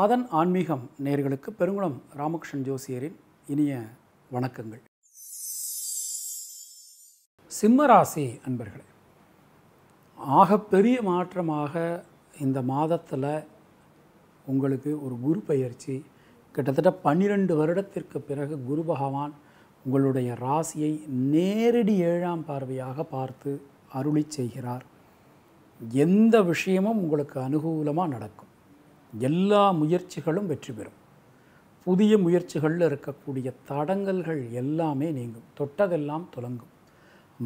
ஆதன் ஆன்மீகம் நேர்களுக்கு பெருங்குளம் ராமகிருஷ்ணன் ஜோசியரின் இனிய வணக்கங்கள் சிம்மராசி அன்பர்களே ஆகப்பெரிய மாற்றமாக இந்த மாதத்தில் உங்களுக்கு ஒரு குரு பயிற்சி கிட்டத்தட்ட பன்னிரெண்டு வருடத்திற்கு பிறகு குரு பகவான் உங்களுடைய ராசியை நேரடி ஏழாம் பார்வையாக பார்த்து அருளி செய்கிறார் எந்த விஷயமும் உங்களுக்கு அனுகூலமாக நடக்கும் எல்லா முயற்சிகளும் வெற்றி பெறும் புதிய முயற்சிகளில் இருக்கக்கூடிய தடங்கல்கள் எல்லாமே நீங்கும் தொட்டதெல்லாம் துலங்கும்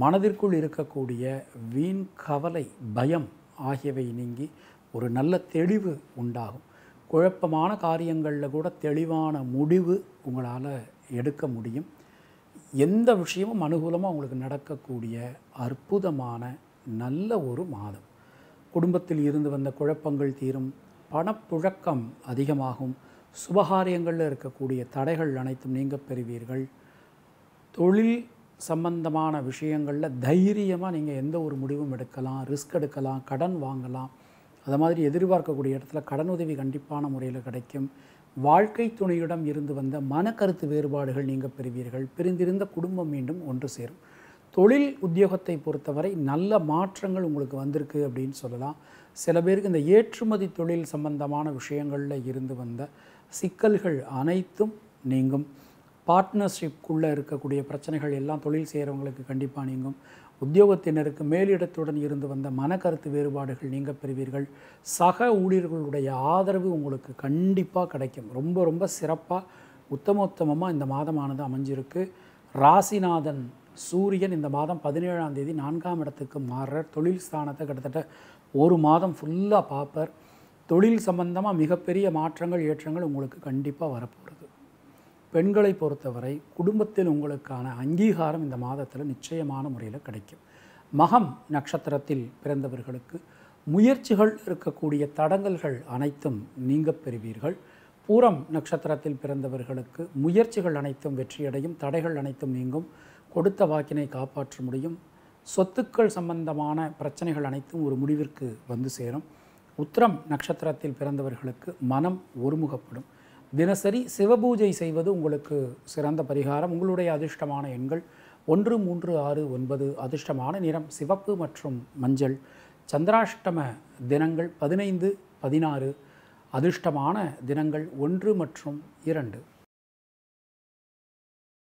மனதிற்குள் இருக்கக்கூடிய வீண் கவலை பயம் ஆகியவை நீங்கி ஒரு நல்ல தெளிவு உண்டாகும் குழப்பமான காரியங்களில் கூட தெளிவான முடிவு உங்களால் எடுக்க முடியும் எந்த விஷயமும் அனுகூலமாக உங்களுக்கு நடக்கக்கூடிய அற்புதமான நல்ல ஒரு மாதம் குடும்பத்தில் இருந்து வந்த குழப்பங்கள் தீரும் பணப்புழக்கம் அதிகமாகும் சுபகாரியங்களில் இருக்கக்கூடிய தடைகள் அனைத்தும் நீங்க பெறுவீர்கள் தொழில் சம்பந்தமான விஷயங்களில் தைரியமாக நீங்கள் எந்த ஒரு முடிவும் எடுக்கலாம் ரிஸ்க் எடுக்கலாம் கடன் வாங்கலாம் அது மாதிரி எதிர்பார்க்கக்கூடிய இடத்துல கடன் உதவி கண்டிப்பான முறையில் கிடைக்கும் வாழ்க்கை துணையிடம் இருந்து வந்த மனக்கருத்து வேறுபாடுகள் நீங்கள் பெறுவீர்கள் பிரிந்திருந்த குடும்பம் மீண்டும் ஒன்று சேரும் தொழில் உத்தியோகத்தை பொறுத்தவரை நல்ல மாற்றங்கள் உங்களுக்கு வந்திருக்கு அப்படின்னு சொல்லலாம் சில பேருக்கு இந்த ஏற்றுமதி தொழில் சம்பந்தமான விஷயங்களில் இருந்து வந்த சிக்கல்கள் அனைத்தும் நீங்கும் பார்ட்னர்ஷிப்குள்ளே இருக்கக்கூடிய பிரச்சனைகள் எல்லாம் தொழில் செய்கிறவங்களுக்கு கண்டிப்பாக நீங்கும் உத்தியோகத்தினருக்கு மேலிடத்துடன் இருந்து வந்த மனக்கருத்து வேறுபாடுகள் நீங்க பெறுவீர்கள் சக ஊழியர்களுடைய ஆதரவு உங்களுக்கு கண்டிப்பாக கிடைக்கும் ரொம்ப ரொம்ப சிறப்பாக உத்தமோத்தமமாக இந்த மாதமானது அமைஞ்சிருக்கு ராசிநாதன் சூரியன் இந்த மாதம் பதினேழாம் தேதி நான்காம் இடத்துக்கு மாறுறார் தொழில் ஸ்தானத்தை கிட்டத்தட்ட ஒரு மாதம் ஃபுல்லாக பார்ப்பார் தொழில் சம்பந்தமாக மிகப்பெரிய மாற்றங்கள் ஏற்றங்கள் உங்களுக்கு கண்டிப்பாக வரப்போகிறது பெண்களை பொறுத்தவரை குடும்பத்தில் உங்களுக்கான அங்கீகாரம் இந்த மாதத்தில் நிச்சயமான முறையில் கிடைக்கும் மகம் நட்சத்திரத்தில் பிறந்தவர்களுக்கு முயற்சிகள் இருக்கக்கூடிய தடங்கல்கள் அனைத்தும் நீங்க பெறுவீர்கள் பூரம் நட்சத்திரத்தில் பிறந்தவர்களுக்கு முயற்சிகள் அனைத்தும் வெற்றியடையும் தடைகள் அனைத்தும் நீங்கும் கொடுத்த வாக்கினை காப்பாற்ற முடியும் சொத்துக்கள் சம்பந்தமான பிரச்சனைகள் அனைத்தும் ஒரு முடிவிற்கு வந்து சேரும் உத்திரம் நட்சத்திரத்தில் பிறந்தவர்களுக்கு மனம் ஒருமுகப்படும் தினசரி சிவபூஜை செய்வது உங்களுக்கு சிறந்த பரிகாரம் உங்களுடைய அதிர்ஷ்டமான எண்கள் ஒன்று மூன்று ஆறு ஒன்பது அதிர்ஷ்டமான நிறம் சிவப்பு மற்றும் மஞ்சள் சந்திராஷ்டம தினங்கள் பதினைந்து பதினாறு அதிர்ஷ்டமான தினங்கள் ஒன்று மற்றும் இரண்டு